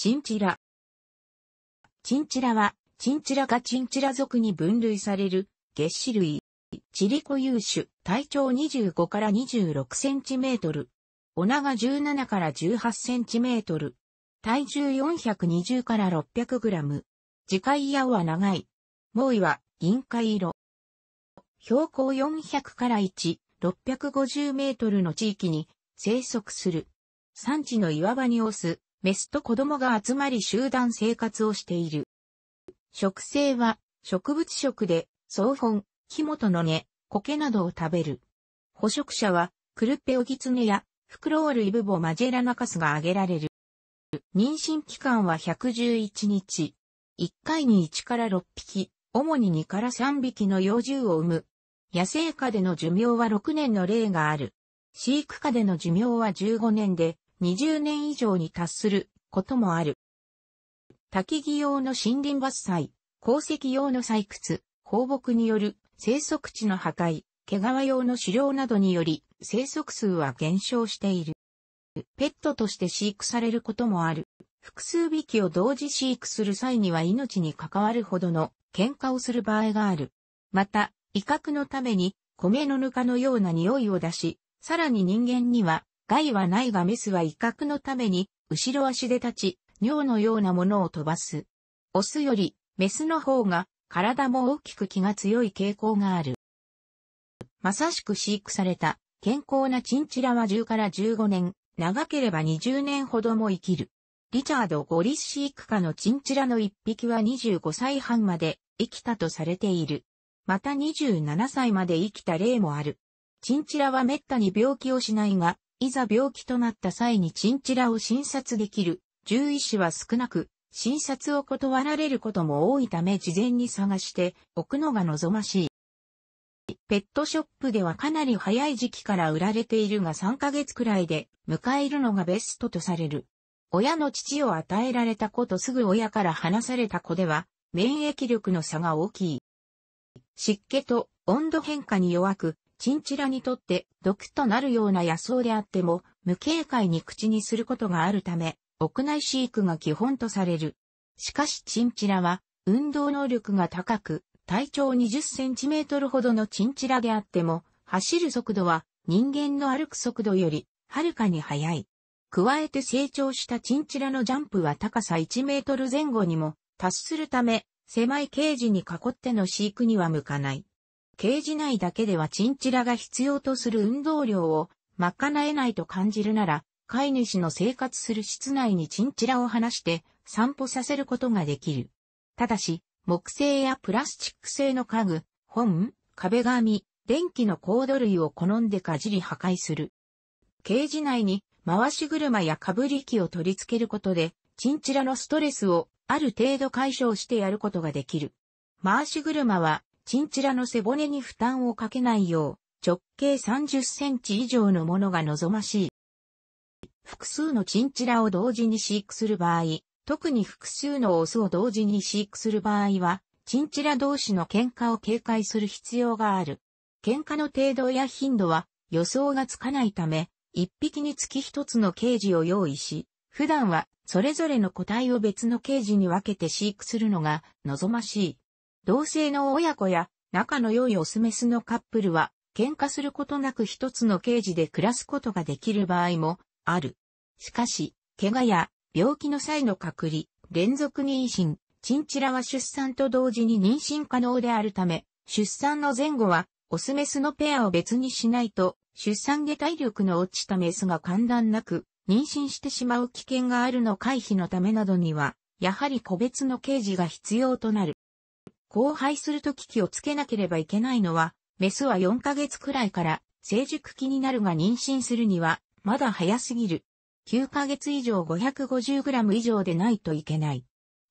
チンチラ。チンチラは、チンチラかチンチラ属に分類される、月種類。チリコ有種、体長25から26センチメートル。お長17から18センチメートル。体重420から600グラム。次回矢は長い。猛威は銀海色。標高400から1、650メートルの地域に生息する。産地の岩場に押す。メスと子供が集まり集団生活をしている。食生は植物食で草本、木本の根、苔などを食べる。捕食者はクルッペオギツネやフクロールイブボマジェラナカスが挙げられる。妊娠期間は111日。1回に1から6匹、主に2から3匹の幼獣を産む。野生下での寿命は6年の例がある。飼育下での寿命は15年で、20年以上に達することもある。焚木用の森林伐採、鉱石用の採掘、放牧による生息地の破壊、毛皮用の狩猟などにより生息数は減少している。ペットとして飼育されることもある。複数匹を同時飼育する際には命に関わるほどの喧嘩をする場合がある。また、威嚇のために米のぬかのような匂いを出し、さらに人間には害はないがメスは威嚇のために、後ろ足で立ち、尿のようなものを飛ばす。オスより、メスの方が、体も大きく気が強い傾向がある。まさしく飼育された、健康なチンチラは10から15年、長ければ20年ほども生きる。リチャード・ゴリス飼育下のチンチラの一匹は25歳半まで生きたとされている。また27歳まで生きた例もある。チンチラは滅多に病気をしないが、いざ病気となった際にチンチラを診察できる獣医師は少なく、診察を断られることも多いため事前に探しておくのが望ましい。ペットショップではかなり早い時期から売られているが3ヶ月くらいで迎えるのがベストとされる。親の父を与えられた子とすぐ親から離された子では免疫力の差が大きい。湿気と温度変化に弱くチンチラにとって毒となるような野草であっても、無警戒に口にすることがあるため、屋内飼育が基本とされる。しかしチンチラは、運動能力が高く、体長20センチメートルほどのチンチラであっても、走る速度は人間の歩く速度より、はるかに速い。加えて成長したチンチラのジャンプは高さ1メートル前後にも達するため、狭いケージに囲っての飼育には向かない。ケージ内だけではチンチラが必要とする運動量を賄えないと感じるなら、飼い主の生活する室内にチンチラを放して散歩させることができる。ただし、木製やプラスチック製の家具、本、壁紙、電気のコード類を好んでかじり破壊する。ケージ内に回し車やかぶり機を取り付けることで、チンチラのストレスをある程度解消してやることができる。回し車はチンチラの背骨に負担をかけないよう、直径30センチ以上のものが望ましい。複数のチンチラを同時に飼育する場合、特に複数のオスを同時に飼育する場合は、チンチラ同士の喧嘩を警戒する必要がある。喧嘩の程度や頻度は予想がつかないため、一匹につき一つのケージを用意し、普段はそれぞれの個体を別のケージに分けて飼育するのが望ましい。同性の親子や仲の良いオスメスのカップルは喧嘩することなく一つのケージで暮らすことができる場合もある。しかし、怪我や病気の際の隔離、連続妊娠、チンチラは出産と同時に妊娠可能であるため、出産の前後はオスメスのペアを別にしないと、出産で体力の落ちたメスが簡単なく、妊娠してしまう危険があるの回避のためなどには、やはり個別のケージが必要となる。交配するとき気をつけなければいけないのは、メスは4ヶ月くらいから成熟期になるが妊娠するには、まだ早すぎる。9ヶ月以上 550g 以上でないといけない。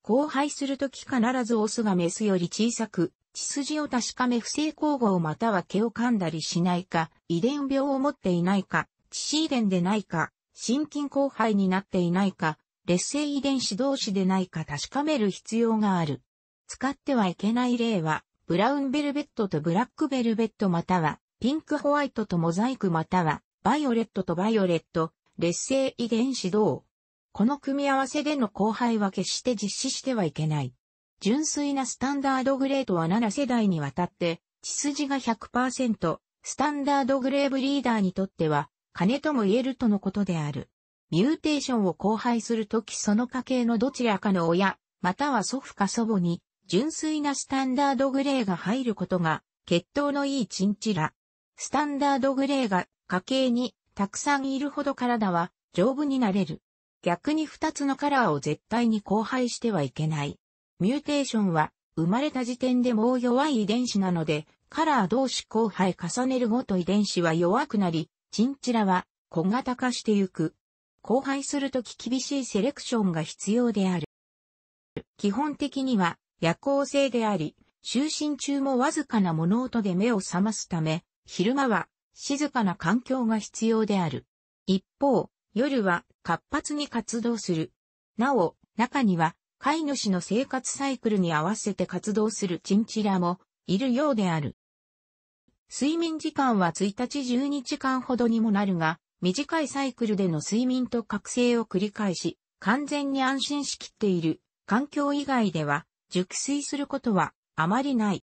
交配するとき必ずオスがメスより小さく、血筋を確かめ不正交合または毛を噛んだりしないか、遺伝病を持っていないか、致死遺伝でないか、心筋交配になっていないか、劣勢遺伝子同士でないか確かめる必要がある。使ってはいけない例は、ブラウンベルベットとブラックベルベットまたは、ピンクホワイトとモザイクまたは、バイオレットとバイオレット、劣性遺伝子同。この組み合わせでの交配は決して実施してはいけない。純粋なスタンダードグレートは7世代にわたって、血筋が100%、スタンダードグレーブリーダーにとっては、金とも言えるとのことである。ミューテーションを交配するときその家系のどちらかの親、または祖父か祖母に純粋なスタンダードグレーが入ることが、血統のいいチンチラ。スタンダードグレーが家系にたくさんいるほど体は丈夫になれる。逆に二つのカラーを絶対に交配してはいけない。ミューテーションは生まれた時点でもう弱い遺伝子なので、カラー同士交配重ねるごと遺伝子は弱くなり、チンチラは小型化してゆく。交配するとき厳しいセレクションが必要である。基本的には夜行性であり、就寝中もわずかな物音で目を覚ますため、昼間は静かな環境が必要である。一方、夜は活発に活動する。なお、中には飼い主の生活サイクルに合わせて活動するチンチラもいるようである。睡眠時間は1日12時間ほどにもなるが、短いサイクルでの睡眠と覚醒を繰り返し、完全に安心しきっている環境以外では熟睡することはあまりない。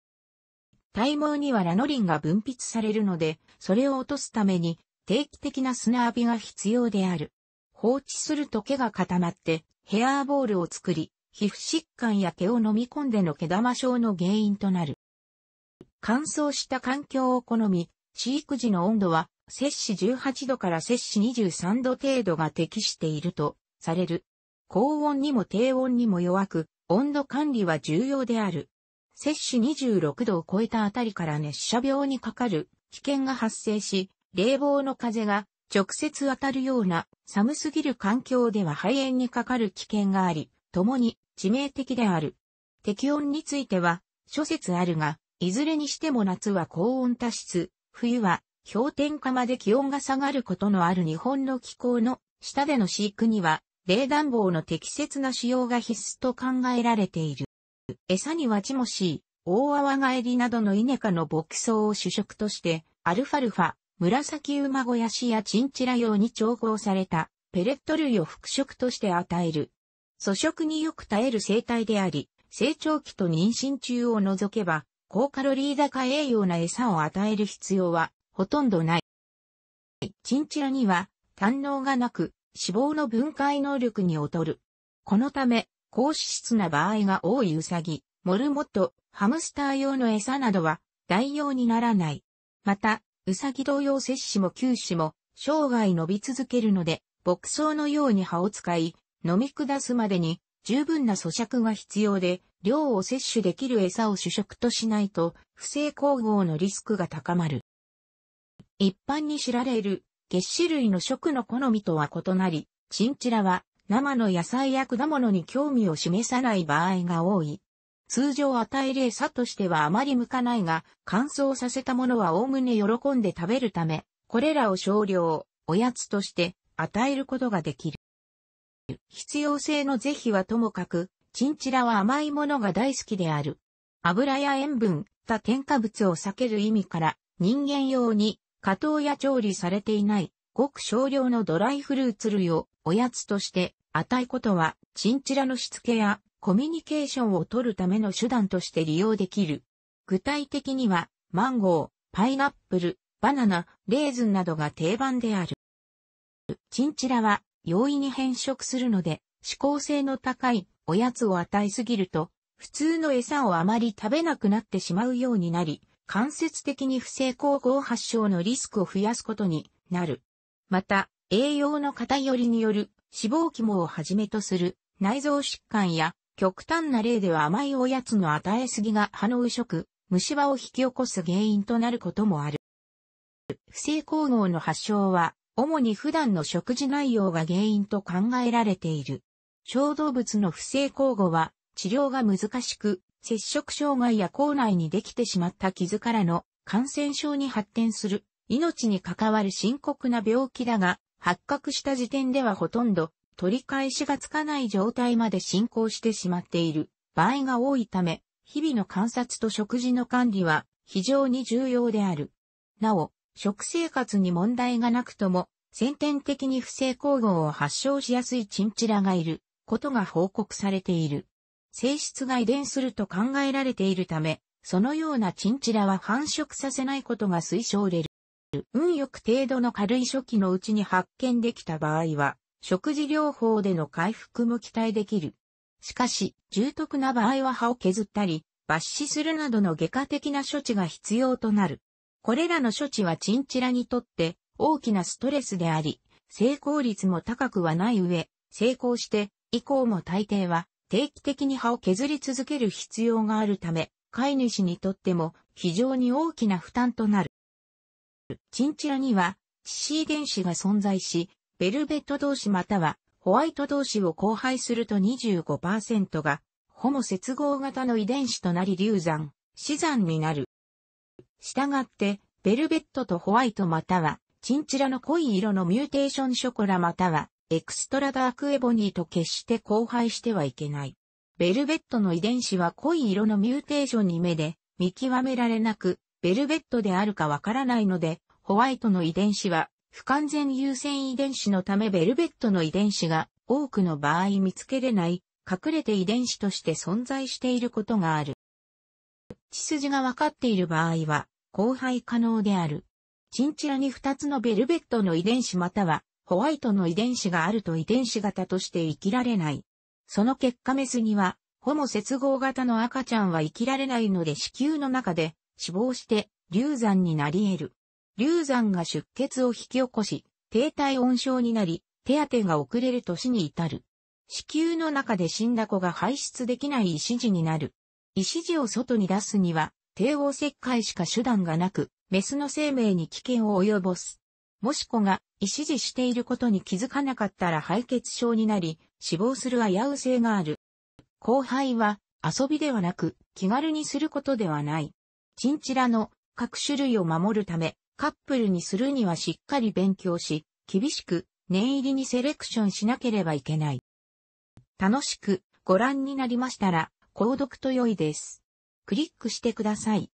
体毛にはラノリンが分泌されるので、それを落とすために定期的な砂浴びが必要である。放置すると毛が固まってヘアーボールを作り、皮膚疾患や毛を飲み込んでの毛玉症の原因となる。乾燥した環境を好み、飼育時の温度は摂氏18度から摂氏23度程度が適しているとされる。高温にも低温にも弱く、温度管理は重要である。摂氏26度を超えたあたりから熱射病にかかる危険が発生し、冷房の風が直接当たるような寒すぎる環境では肺炎にかかる危険があり、共に致命的である。適温については諸説あるが、いずれにしても夏は高温多湿、冬は氷点下まで気温が下がることのある日本の気候の下での飼育には冷暖房の適切な使用が必須と考えられている。餌にはチモシー、大泡ガエリなどのイネ科の牧草を主食として、アルファルファ、紫馬小屋シやチンチラ用に調合されたペレット類を副食として与える。粗食によく耐える生態であり、成長期と妊娠中を除けば、高カロリー高栄養な餌を与える必要はほとんどない。チンチラには、胆能がなく、脂肪の分解能力に劣る。このため、高脂質な場合が多いウサギ、モルモット、ハムスター用の餌などは代用にならない。また、ウサギ同様摂取も吸収も生涯伸び続けるので、牧草のように葉を使い、飲み下すまでに十分な咀嚼が必要で、量を摂取できる餌を主食としないと、不正光合のリスクが高まる。一般に知られる月種類の食の好みとは異なり、チンチラは生の野菜や果物に興味を示さない場合が多い。通常与える餌としてはあまり向かないが、乾燥させたものはおおむね喜んで食べるため、これらを少量、おやつとして与えることができる。必要性の是非はともかく、チンチラは甘いものが大好きである。油や塩分、他添加物を避ける意味から、人間用に、加糖や調理されていないごく少量のドライフルーツ類をおやつとして与えことは、チンチラのしつけやコミュニケーションを取るための手段として利用できる。具体的には、マンゴー、パイナップル、バナナ、レーズンなどが定番である。チンチラは容易に変色するので、指向性の高いおやつを与えすぎると、普通の餌をあまり食べなくなってしまうようになり、間接的に不正光合発症のリスクを増やすことになる。また、栄養の偏りによる脂肪肝をはじめとする内臓疾患や極端な例では甘いおやつの与えすぎが歯の右食、虫歯を引き起こす原因となることもある。不正光合の発症は、主に普段の食事内容が原因と考えられている。小動物の不正光合は、治療が難しく、接触障害や口内にできてしまった傷からの感染症に発展する命に関わる深刻な病気だが、発覚した時点ではほとんど取り返しがつかない状態まで進行してしまっている場合が多いため、日々の観察と食事の管理は非常に重要である。なお、食生活に問題がなくとも、先天的に不正行動を発症しやすいチンチラがいることが報告されている。性質が遺伝すると考えられているため、そのようなチンチラは繁殖させないことが推奨れ運よく程度の軽い初期のうちに発見できた場合は、食事療法での回復も期待できる。しかし、重篤な場合は歯を削ったり、抜歯するなどの外科的な処置が必要となる。これらの処置はチンチラにとって大きなストレスであり、成功率も高くはない上、成功して以降も大抵は定期的に歯を削り続ける必要があるため、飼い主にとっても非常に大きな負担となる。チンチラには、致死遺伝子が存在し、ベルベット同士またはホワイト同士を交配すると25%が、ホモ接合型の遺伝子となり流産、死産になる。したがって、ベルベットとホワイトまたは、チンチラの濃い色のミューテーションショコラまたは、エクストラダークエボニーと決して交配してはいけない。ベルベットの遺伝子は濃い色のミューテーションに目で見極められなく、ベルベットであるかわからないので、ホワイトの遺伝子は不完全優先遺伝子のためベルベットの遺伝子が多くの場合見つけれない隠れて遺伝子として存在していることがある。血筋がわかっている場合は交配可能である。チンチラに2つのベルベットの遺伝子またはホワイトの遺伝子があると遺伝子型として生きられない。その結果メスには、ホモ接合型の赤ちゃんは生きられないので子宮の中で死亡して流産になり得る。流産が出血を引き起こし、低体温症になり、手当が遅れる年に至る。子宮の中で死んだ子が排出できない師児になる。師児を外に出すには、帝王切開しか手段がなく、メスの生命に危険を及ぼす。もし子が師児していることに気づかなかったら敗血症になり、死亡する危う性がある。後輩は遊びではなく、気軽にすることではない。チンチラの各種類を守るため、カップルにするにはしっかり勉強し、厳しく念入りにセレクションしなければいけない。楽しくご覧になりましたら、購読と良いです。クリックしてください。